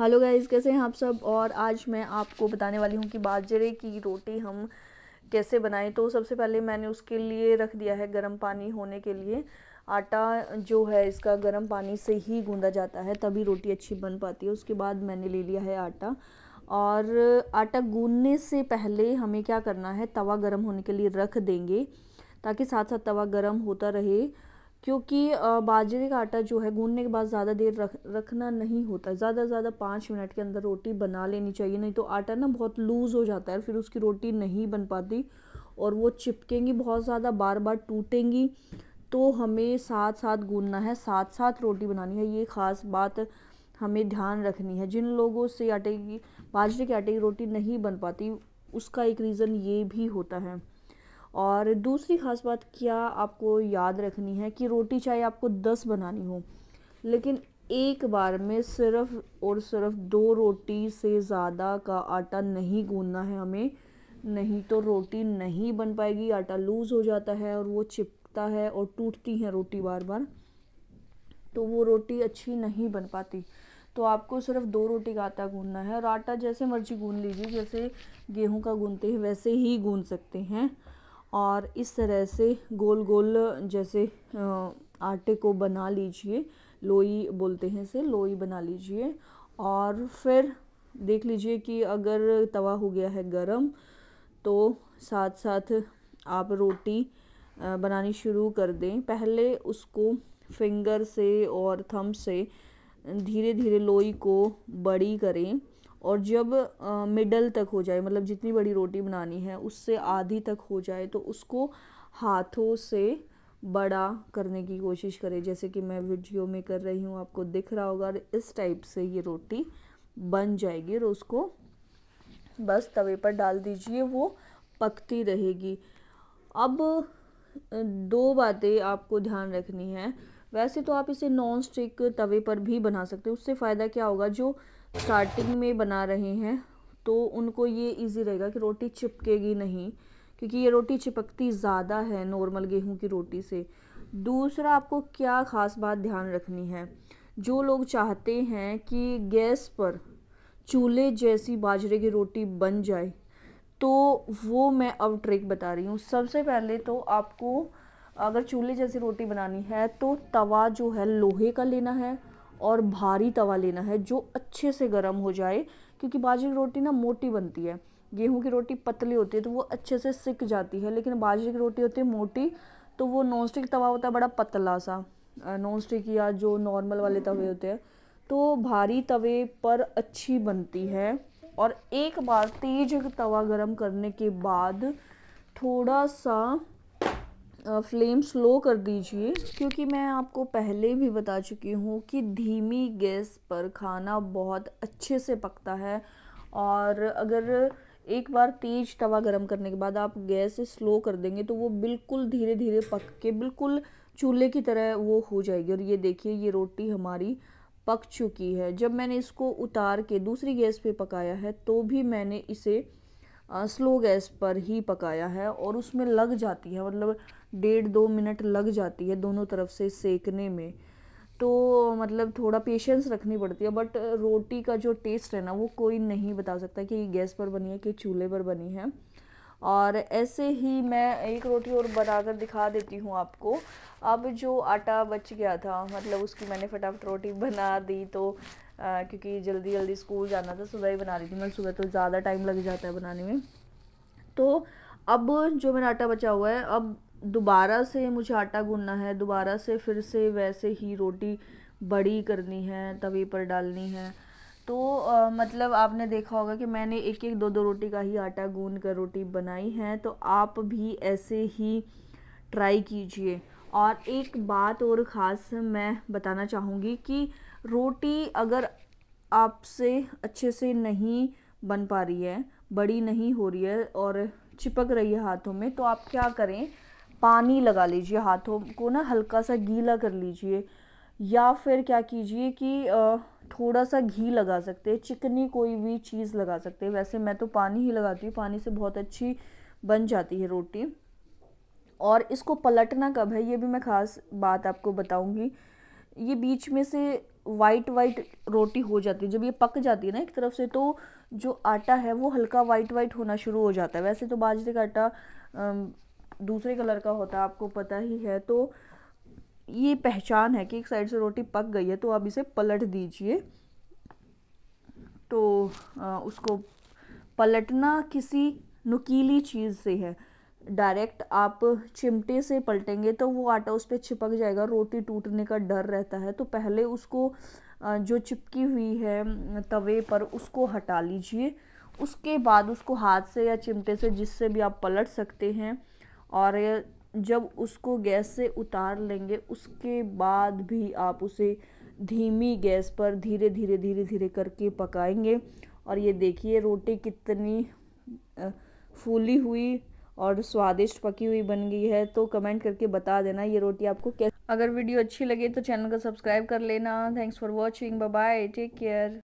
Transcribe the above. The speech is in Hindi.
हेलो गाइस कैसे हैं आप सब और आज मैं आपको बताने वाली हूँ कि बाजरे की रोटी हम कैसे बनाएं तो सबसे पहले मैंने उसके लिए रख दिया है गर्म पानी होने के लिए आटा जो है इसका गर्म पानी से ही गूंदा जाता है तभी रोटी अच्छी बन पाती है उसके बाद मैंने ले लिया है आटा और आटा गूंदने से पहले हमें क्या करना है तवा गर्म होने के लिए रख देंगे ताकि साथ साथ तवा गर्म होता रहे क्योंकि बाजरे का आटा जो है गूंदने के बाद ज़्यादा देर रख रखना नहीं होता ज़्यादा से ज़्यादा पाँच मिनट के अंदर रोटी बना लेनी चाहिए नहीं तो आटा ना बहुत लूज़ हो जाता है फिर उसकी रोटी नहीं बन पाती और वो चिपकेंगी बहुत ज़्यादा बार बार टूटेंगी तो हमें साथ साथ गूंदना है साथ साथ रोटी बनानी है ये ख़ास बात हमें ध्यान रखनी है जिन लोगों से आटे की बाजरे के आटे की रोटी नहीं बन पाती उसका एक रीज़न ये भी होता है और दूसरी ख़ास बात क्या आपको याद रखनी है कि रोटी चाहे आपको दस बनानी हो लेकिन एक बार में सिर्फ और सिर्फ दो रोटी से ज़्यादा का आटा नहीं गूंदना है हमें नहीं तो रोटी नहीं बन पाएगी आटा लूज़ हो जाता है और वो चिपकता है और टूटती है रोटी बार बार तो वो रोटी अच्छी नहीं बन पाती तो आपको सिर्फ दो रोटी का आटा गूंदना है और आटा जैसे मर्जी गूंद लीजिए जैसे गेहूं का गूंदते हैं वैसे ही गूंद सकते हैं और इस तरह से गोल गोल जैसे आटे को बना लीजिए लोई बोलते हैं इसे लोई बना लीजिए और फिर देख लीजिए कि अगर तवा हो गया है गरम तो साथ साथ आप रोटी बनानी शुरू कर दें पहले उसको फिंगर से और थम से धीरे धीरे लोई को बड़ी करें और जब मिडल तक हो जाए मतलब जितनी बड़ी रोटी बनानी है उससे आधी तक हो जाए तो उसको हाथों से बड़ा करने की कोशिश करें जैसे कि मैं वीडियो में कर रही हूँ आपको दिख रहा होगा और इस टाइप से ये रोटी बन जाएगी और उसको बस तवे पर डाल दीजिए वो पकती रहेगी अब दो बातें आपको ध्यान रखनी है वैसे तो आप इसे नॉन स्टिक तवे पर भी बना सकते हो उससे फ़ायदा क्या होगा जो स्टार्टिंग में बना रहे हैं तो उनको ये इजी रहेगा कि रोटी चिपकेगी नहीं क्योंकि ये रोटी चिपकती ज़्यादा है नॉर्मल गेहूं की रोटी से दूसरा आपको क्या ख़ास बात ध्यान रखनी है जो लोग चाहते हैं कि गैस पर चूल्हे जैसी बाजरे की रोटी बन जाए तो वो मैं अब ट्रिक बता रही हूँ सबसे पहले तो आपको अगर चूल्हे जैसी रोटी बनानी है तो तवा जो है लोहे का लेना है और भारी तवा लेना है जो अच्छे से गर्म हो जाए क्योंकि बाजरे की रोटी ना मोटी बनती है गेहूं की रोटी पतली होती है तो वो अच्छे से सिक जाती है लेकिन बाजरे की रोटी होती है मोटी तो वो नॉनस्टिक तवा होता है बड़ा पतला सा नॉनस्टिक या जो नॉर्मल वाले तवे होते हैं तो भारी तवे पर अच्छी बनती है और एक बार तेज तवा गर्म करने के बाद थोड़ा सा फ्लेम स्लो कर दीजिए क्योंकि मैं आपको पहले भी बता चुकी हूँ कि धीमी गैस पर खाना बहुत अच्छे से पकता है और अगर एक बार तेज़ तवा गरम करने के बाद आप गैस स्लो कर देंगे तो वो बिल्कुल धीरे धीरे पक के बिल्कुल चूल्हे की तरह वो हो जाएगी और ये देखिए ये रोटी हमारी पक चुकी है जब मैंने इसको उतार के दूसरी गैस पे पकाया है तो भी मैंने इसे स्लो गैस पर ही पकाया है और उसमें लग जाती है मतलब डेढ़ दो मिनट लग जाती है दोनों तरफ से सेकने में तो मतलब थोड़ा पेशेंस रखनी पड़ती है बट रोटी का जो टेस्ट है ना वो कोई नहीं बता सकता कि गैस पर बनी है कि चूल्हे पर बनी है और ऐसे ही मैं एक रोटी और बनाकर दिखा देती हूँ आपको अब जो आटा बच गया था मतलब उसकी मैंने फटाफट रोटी बना दी तो आ, क्योंकि जल्दी जल्दी स्कूल जाना था सुबह ही बना रही थी मैं सुबह तो ज़्यादा टाइम लग जाता है बनाने में तो अब जो मेरा आटा बचा हुआ है अब दोबारा से मुझे आटा गूंदना है दोबारा से फिर से वैसे ही रोटी बड़ी करनी है तवे पर डालनी है तो आ, मतलब आपने देखा होगा कि मैंने एक एक दो दो रोटी का ही आटा गूंद कर रोटी बनाई है तो आप भी ऐसे ही ट्राई कीजिए और एक बात और ख़ास मैं बताना चाहूँगी कि रोटी अगर आपसे अच्छे से नहीं बन पा रही है बड़ी नहीं हो रही है और चिपक रही है हाथों में तो आप क्या करें पानी लगा लीजिए हाथों को ना हल्का सा गीला कर लीजिए या फिर क्या कीजिए कि थोड़ा सा घी लगा सकते हैं चिकनी कोई भी चीज़ लगा सकते हैं वैसे मैं तो पानी ही लगाती हूँ पानी से बहुत अच्छी बन जाती है रोटी और इसको पलटना कब है ये भी मैं ख़ास बात आपको बताऊँगी ये बीच में से वाइट वाइट रोटी हो जाती है जब ये पक जाती है ना एक तरफ से तो जो आटा है वो हल्का वाइट वाइट होना शुरू हो जाता है वैसे तो बाजरे का आटा दूसरे कलर का होता है आपको पता ही है तो ये पहचान है कि एक साइड से रोटी पक गई है तो आप इसे पलट दीजिए तो उसको पलटना किसी नुकीली चीज़ से है डायरेक्ट आप चिमटे से पलटेंगे तो वो आटा उस पर चिपक जाएगा रोटी टूटने का डर रहता है तो पहले उसको जो चिपकी हुई है तवे पर उसको हटा लीजिए उसके बाद उसको हाथ से या चिमटे से जिससे भी आप पलट सकते हैं और जब उसको गैस से उतार लेंगे उसके बाद भी आप उसे धीमी गैस पर धीरे धीरे धीरे धीरे करके पकाएंगे और ये देखिए रोटी कितनी फूली हुई और स्वादिष्ट पकी हुई बन गई है तो कमेंट करके बता देना ये रोटी आपको कैसे अगर वीडियो अच्छी लगे तो चैनल को सब्सक्राइब कर लेना thanks for watching bye take care